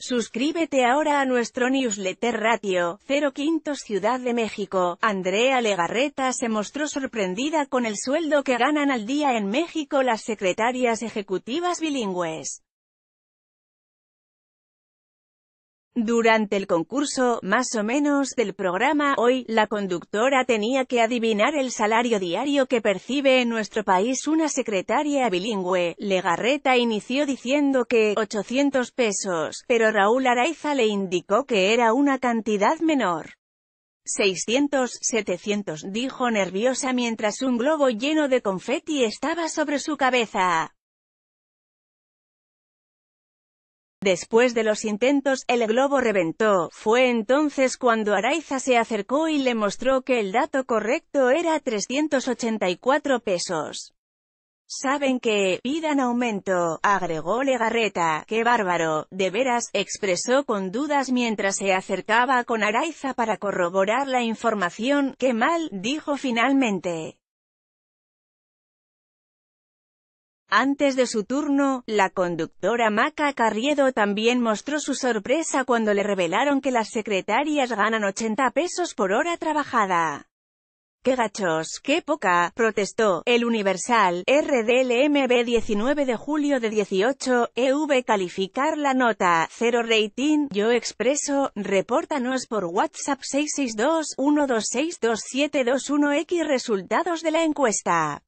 Suscríbete ahora a nuestro newsletter Ratio, 05 Quintos Ciudad de México. Andrea Legarreta se mostró sorprendida con el sueldo que ganan al día en México las secretarias ejecutivas bilingües. Durante el concurso, más o menos, del programa Hoy, la conductora tenía que adivinar el salario diario que percibe en nuestro país una secretaria bilingüe. Legarreta inició diciendo que 800 pesos, pero Raúl Araiza le indicó que era una cantidad menor. 600, 700, dijo nerviosa mientras un globo lleno de confeti estaba sobre su cabeza. Después de los intentos, el globo reventó. Fue entonces cuando Araiza se acercó y le mostró que el dato correcto era 384 pesos. Saben que, pidan aumento, agregó Legarreta, qué bárbaro, de veras, expresó con dudas mientras se acercaba con Araiza para corroborar la información, qué mal, dijo finalmente. Antes de su turno, la conductora Maca Carriedo también mostró su sorpresa cuando le revelaron que las secretarias ganan 80 pesos por hora trabajada. ¡Qué gachos! ¡Qué poca! protestó. El Universal, RDLMB 19 de julio de 18, EV calificar la nota, 0 rating, yo expreso, repórtanos por WhatsApp 662-1262721X resultados de la encuesta.